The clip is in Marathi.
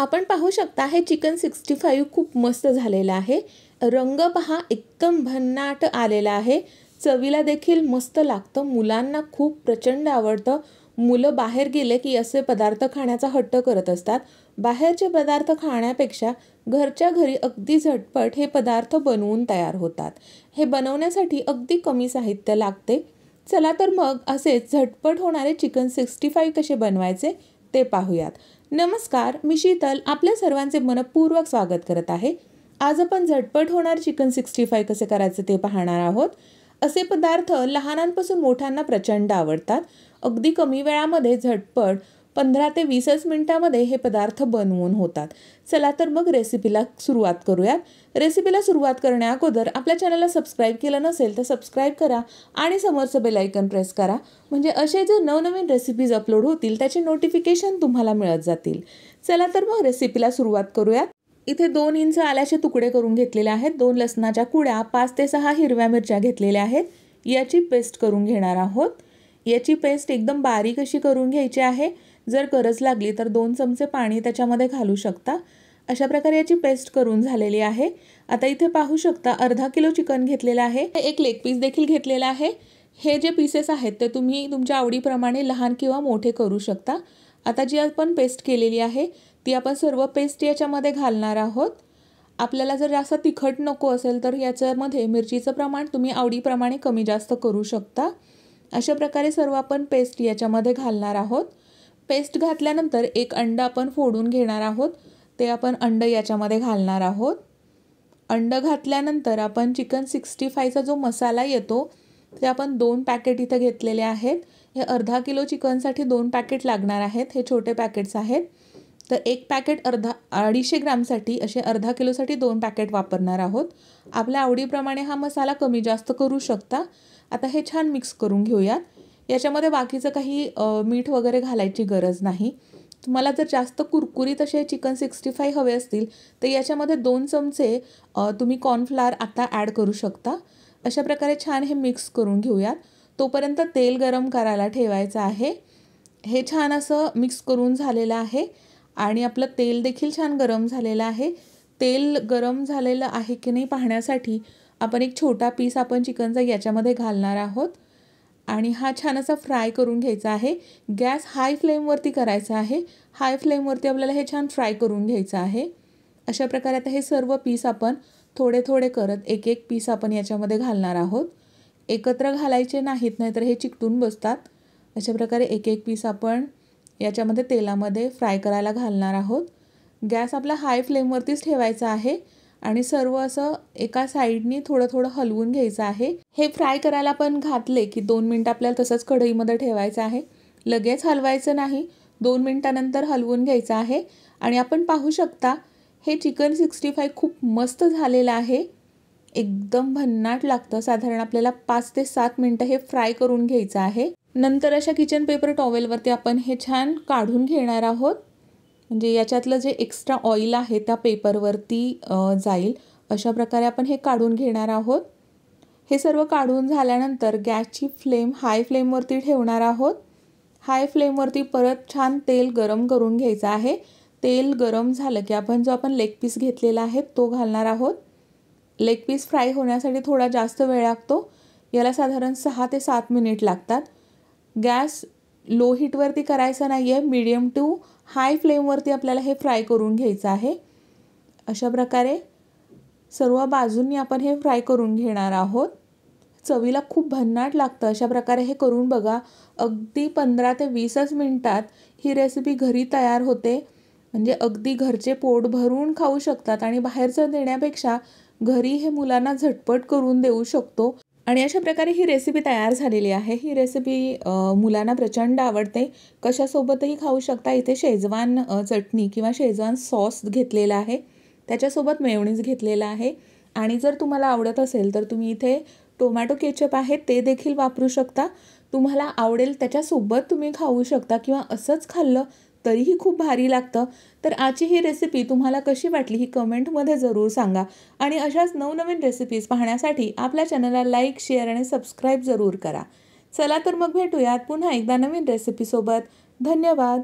आपण पाहू शकता हे चिकन सिक्स्टी फाईव्ह खूप मस्त झालेलं आहे रंग पहा एकदम भन्नाट आलेला आहे चवीला देखील मस्त लागतं मुलांना खूप प्रचंड आवडतं मुलं बाहेर गेले की असे पदार्थ खाण्याचा हट्ट करत असतात बाहेरचे पदार्थ खाण्यापेक्षा घरच्या घरी अगदी झटपट हे पदार्थ बनवून तयार होतात हे बनवण्यासाठी अगदी कमी साहित्य लागते चला तर मग असेच झटपट होणारे चिकन सिक्स्टी फाईव्ह कसे बनवायचे ते पाहूयात नमस्कार मी शीतल आपल्या सर्वांचे मनपूर्वक स्वागत करत आहे आज आपण झटपट होणार चिकन सिक्स्टी फाय कसे करायचं ते पाहणार आहोत असे पदार्थ लहानांपासून मोठ्यांना प्रचंड आवडतात अगदी कमी वेळामध्ये झटपट पंधरा ते वीसच मिनटामध्ये हे पदार्थ बनवून होतात चला तर मग रेसिपीला सुरुवात करूयात रेसिपीला सुरुवात करण्या अगोदर आपल्या चॅनलला सबस्क्राईब केलं नसेल तर सबस्क्राईब करा आणि समोरचं बेलायकन प्रेस करा म्हणजे असे जे नवनवीन रेसिपीज अपलोड होतील त्याचे नोटिफिकेशन तुम्हाला मिळत जातील चला तर मग रेसिपीला सुरुवात करूयात इथे दोन इंच आल्याचे तुकडे करून घेतलेले आहेत दोन लसणाच्या कुड्या पाच ते सहा हिरव्या मिरच्या घेतलेल्या आहेत याची पेस्ट करून घेणार आहोत याची पेस्ट एकदम बारीक अशी करून घ्यायची आहे जर गरज लागली तर दोन चमचे पाणी त्याच्यामध्ये घालू शकता अशा प्रकारे याची पेस्ट करून झालेली आहे आता इथे पाहू शकता अर्धा किलो चिकन घेतलेलं आहे एक लेग पीस देखील घेतलेलं आहे हे जे पीसेस आहेत ते तुम्ही तुमच्या आवडीप्रमाणे लहान किंवा मोठे करू शकता आता जी आपण पेस्ट केलेली आहे ती आपण सर्व पेस्ट याच्यामध्ये घालणार आहोत आपल्याला जर जास्त तिखट नको असेल तर याच्यामध्ये मिरचीचं प्रमाण तुम्ही आवडीप्रमाणे कमी जास्त करू शकता अशा प्रकारे सर्व आपण पेस्ट याच्यामध्ये घालणार आहोत पेस्ट घातल्यानंतर एक अंड आपण फोडून घेणार आहोत ते आपण अंड याच्यामध्ये घालणार आहोत अंड घातल्यानंतर आपण चिकन सिक्स्टी फायचा जो मसाला येतो ते आपण दोन पॅकेट इथं घेतलेले आहेत हे अर्धा किलो चिकनसाठी दोन पॅकेट लागणार आहेत हे छोटे पॅकेट्स आहेत तर एक पॅकेट अर्धा अडीचशे ग्रामसाठी असे अर्धा किलोसाठी दोन पॅकेट वापरणार आहोत आपल्या आवडीप्रमाणे हा मसाला कमी जास्त करू शकता आता हे छान मिक्स करून घेऊयात याच्यामध्ये बाकीचं काही मीठ वगैरे घालायची गरज नाही तुम्हाला जर जास्त कुरकुरीत असे चिकन सिक्स्टी फाय हवे असतील तर याच्यामध्ये दोन चमचे तुम्ही कॉर्नफ्लार आता ॲड करू शकता अशा प्रकारे छान हे मिक्स करून घेऊयात तोपर्यंत तेल गरम करायला ठेवायचं आहे हे छान असं मिक्स करून झालेलं आहे आणि आपलं तेल देखील छान गरम झालेलं आहे तेल गरम झालेलं आहे की नाही पाहण्यासाठी आपण एक छोटा पीस आपण चिकनचा याच्यामध्ये घालणार आहोत आणि हा छान असा फ्राय करून घ्यायचा आहे गॅस हाय फ्लेमवरती करायचा आहे हाय फ्लेमवरती आपल्याला हे छान फ्राय करून घ्यायचं आहे अशा प्रकारे आता हे सर्व पीस आपण थोडे थोडे करत एक एक पीस आपण याच्यामध्ये घालणार आहोत एकत्र घालायचे नाहीत नाहीतर हे चिकटून बसतात अशा प्रकारे एक एक पीस आपण याच्यामध्ये तेलामध्ये फ्राय करायला घालणार आहोत गॅस आपला हाय फ्लेमवरतीच ठेवायचा आहे आणि सर्व असं एका साईडनी थोडं थोडं हलवून घ्यायचं आहे हे फ्राय करायला पण घातले की दोन मिनटं आपल्याला तसंच कढईमध्ये ठेवायचं आहे लगेच हलवायचं नाही दोन मिनटानंतर हलवून घ्यायचं आहे आणि आपण पाहू शकता हे चिकन सिक्स्टी फाय खूप मस्त झालेलं आहे एकदम भन्नाट लागतं साधारण आपल्याला पाच ते सात मिनटं हे फ्राय करून घ्यायचं आहे नंतर अशा किचन पेपर टॉवेलवरती आपण हे छान काढून घेणार आहोत म्हणजे याच्यातलं जे एक्स्ट्रा ऑईल आहे त्या पेपरवरती जाईल अशा प्रकारे आपण हे काढून घेणार आहोत हे सर्व काढून झाल्यानंतर गॅसची फ्लेम हाय फ्लेमवरती ठेवणार आहोत हाय फ्लेमवरती परत छान तेल गरम करून घ्यायचं आहे तेल गरम झालं की आपण जो आपण लेग पीस घेतलेला आहे तो घालणार आहोत लेग पीस फ्राय होण्यासाठी थोडा जास्त वेळ लागतो याला साधारण सहा ते सात मिनिट लागतात गॅस लो हीटवरती करायचं नाही आहे मिडियम टू हाय फ्लेमवरती आपल्याला हे फ्राय करून घ्यायचं आहे अशा प्रकारे सर्व बाजूंनी आपण हे फ्राय करून घेणार आहोत चवीला खूप भन्नाट लागतं अशा प्रकारे हे करून बघा अगदी पंधरा ते वीसच मिनटात ही रेसिपी घरी तयार होते म्हणजे अगदी घरचे पोट भरून खाऊ शकतात आणि बाहेरचं देण्यापेक्षा घरी हे मुलांना झटपट करून देऊ शकतो आणि अशा प्रकारे ही रेसिपी तयार झालेली आहे ही रेसिपी मुलांना प्रचंड आवडते कशासोबतही खाऊ शकता इथे शेजवान चटणी किंवा शेजवान सॉस घेतलेला आहे त्याच्यासोबत मेवणीज घेतलेला आहे आणि जर तुम्हाला आवडत असेल तर तुम्ही इथे टोमॅटो केचप आहे ते देखील वापरू शकता तुम्हाला आवडेल त्याच्यासोबत तुम्ही खाऊ शकता किंवा असंच खाल्लं तरीही खूप भारी लागतं तर आजची ही रेसिपी तुम्हाला कशी वाटली ही कमेंटमध्ये जरूर सांगा आणि अशाच नवनवीन रेसिपीज पाहण्यासाठी आपल्या चॅनलला लाईक शेअर आणि सबस्क्राईब जरूर करा चला तर मग भेटूयात पुन्हा एकदा नवीन रेसिपीसोबत धन्यवाद